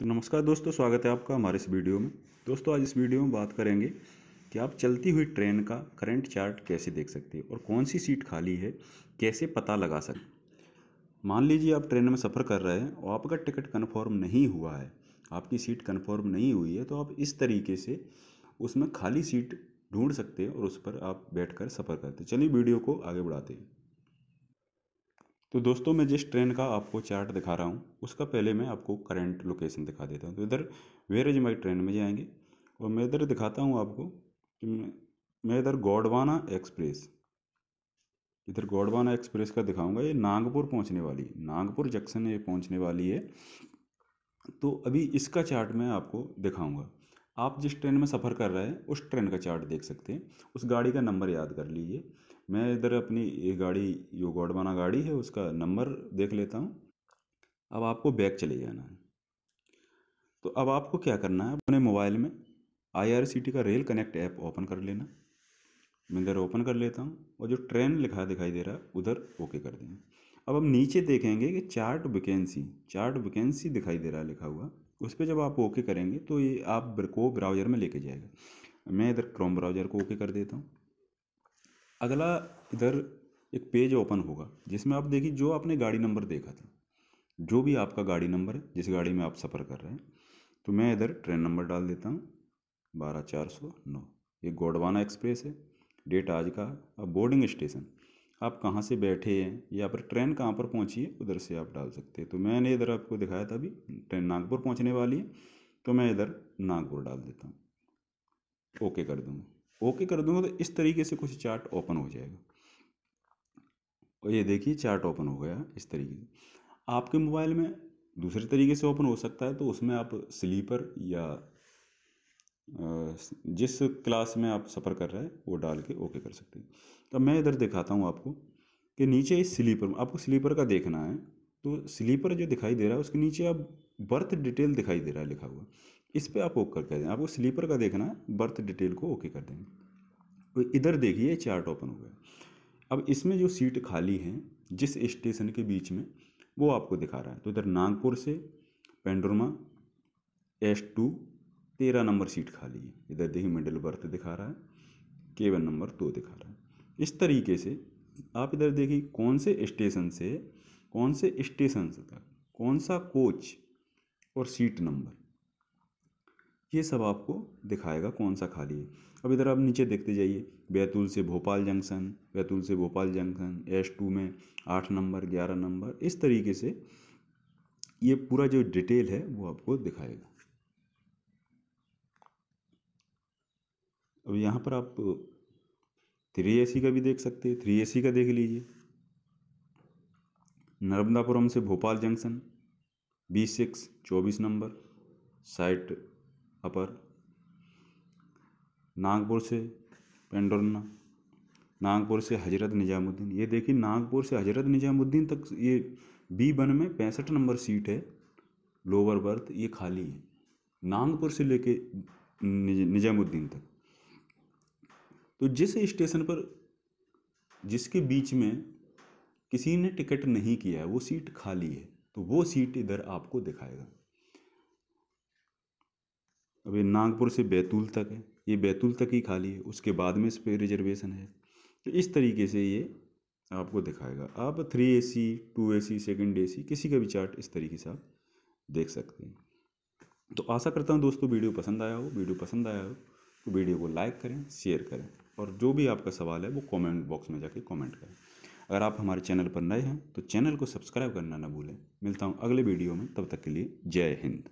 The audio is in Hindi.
तो नमस्कार दोस्तों स्वागत है आपका हमारे इस वीडियो में दोस्तों आज इस वीडियो में बात करेंगे कि आप चलती हुई ट्रेन का करंट चार्ट कैसे देख सकते हैं और कौन सी सीट खाली है कैसे पता लगा सकते मान लीजिए आप ट्रेन में सफ़र कर रहे हैं और आपका टिकट कन्फर्म नहीं हुआ है आपकी सीट कन्फर्म नहीं हुई है तो आप इस तरीके से उसमें खाली सीट ढूंढ सकते हैं और उस पर आप बैठकर सफ़र करते चलिए वीडियो को आगे बढ़ाते हैं तो दोस्तों मैं जिस ट्रेन का आपको चार्ट दिखा रहा हूँ उसका पहले मैं आपको करंट लोकेशन दिखा देता हूँ तो इधर वेयर इज माई ट्रेन में जाएंगे और मैं इधर दिखाता हूँ आपको कि मैं इधर गौडवाना एक्सप्रेस इधर गौडवाना एक्सप्रेस का दिखाऊंगा ये नागपुर पहुंचने वाली है नागपुर जंक्शन ये पहुंचने वाली है तो अभी इसका चार्ट मैं आपको दिखाऊंगा आप जिस ट्रेन में सफ़र कर रहे हैं उस ट्रेन का चार्ट देख सकते हैं उस गाड़ी का नंबर याद कर लीजिए मैं इधर अपनी ये गाड़ी जो गौडवाना गाड़ी है उसका नंबर देख लेता हूँ अब आपको बैग चले जाना है तो अब आपको क्या करना है अपने मोबाइल में आई का रेल कनेक्ट ऐप ओपन कर लेना मैं इधर ओपन कर लेता हूँ और जो ट्रेन लिखा दिखाई दे रहा है उधर ओके कर देना अब हम नीचे देखेंगे कि चार्ट वैकेंसी चार्ट वैकेंसी दिखाई दे रहा है लिखा हुआ उस पर जब आप ओके करेंगे तो ये आप को ब्राउज़र में लेके जाएगा मैं इधर क्रोम ब्राउज़र को ओके कर देता हूँ अगला इधर एक पेज ओपन होगा जिसमें आप देखिए जो आपने गाड़ी नंबर देखा था जो भी आपका गाड़ी नंबर है जिस गाड़ी में आप सफ़र कर रहे हैं तो मैं इधर ट्रेन नंबर डाल देता हूँ बारह चार सौ नौ ये गोडवाना एक्सप्रेस है डेट आज का अब बोर्डिंग स्टेशन आप कहाँ से बैठे हैं या फिर ट्रेन कहाँ पर पहुँची है उधर से आप डाल सकते हैं तो मैंने इधर आपको दिखाया था अभी ट्रेन नागपुर पहुँचने वाली है तो मैं इधर नागपुर डाल देता हूँ ओके कर दूँगा ओके कर दूँगा तो इस तरीके से कुछ चार्ट ओपन हो जाएगा और ये देखिए चार्ट ओपन हो गया इस तरीके से आपके मोबाइल में दूसरे तरीके से ओपन हो सकता है तो उसमें आप स्लीपर या जिस क्लास में आप सफ़र कर रहे हैं वो डाल के ओके कर सकते हैं तो मैं इधर दिखाता हूँ आपको कि नीचे इस स्लीपर आपको स्लीपर का देखना है तो स्लीपर जो दिखाई दे रहा है उसके नीचे आप बर्थ डिटेल दिखाई दे रहा है लिखा हुआ इस पर आप ओके कर दें आपको स्लीपर का देखना है बर्थ डिटेल को ओके कर देंगे तो इधर देखिए चार्ट ओपन हो गया अब इसमें जो सीट खाली है जिस स्टेशन के बीच में वो आपको दिखा रहा है तो इधर नागपुर से पेंडोरमा एस टू तेरह नंबर सीट खाली है इधर देखिए मिडिल बर्थ दिखा रहा है केवन नंबर दो दिखा रहा है इस तरीके से आप इधर देखिए कौन से स्टेशन से कौन से स्टेशन तक कौन सा कोच और सीट नंबर ये सब आपको दिखाएगा कौन सा खाली है अब इधर आप नीचे देखते जाइए बैतूल से भोपाल जंक्शन बैतूल से भोपाल जंक्शन एस टू में आठ नंबर ग्यारह नंबर इस तरीके से ये पूरा जो डिटेल है वो आपको दिखाएगा अब यहाँ पर आप थ्री ए का भी देख सकते हैं थ्री ए का देख लीजिए नर्मदापुरम से भोपाल जंक्शन बी सिक्स चौबीस नंबर साइट अपर नागपुर से पेंडोरना नागपुर से हजरत निज़ामुद्दीन ये देखिए नागपुर से हजरत निज़ामुद्दीन तक ये बी वन में पैंसठ नंबर सीट है लोअर बर्थ ये खाली है नागपुर से लेके निजामुद्दीन तक तो जिस स्टेशन पर जिसके बीच में किसी ने टिकट नहीं किया है वो सीट खाली है तो वो सीट इधर आपको दिखाएगा अब ये नागपुर से बैतूल तक है ये बैतूल तक ही खाली है उसके बाद में इस पर रिजर्वेशन है तो इस तरीके से ये आपको दिखाएगा आप three A C two A C second A C किसी का भी चार्ट इस तरीके से आप देख सकते हैं तो आशा करता हूँ दोस्तों वीडियो पसंद आया हो वीडियो पसंद आया हो तो वीडियो को लाइक करें शेयर करें और जो भी आपका सवाल है वो कमेंट बॉक्स में जाके कमेंट करें अगर आप हमारे चैनल पर नए हैं तो चैनल को सब्सक्राइब करना ना भूलें मिलता हूँ अगले वीडियो में तब तक के लिए जय हिंद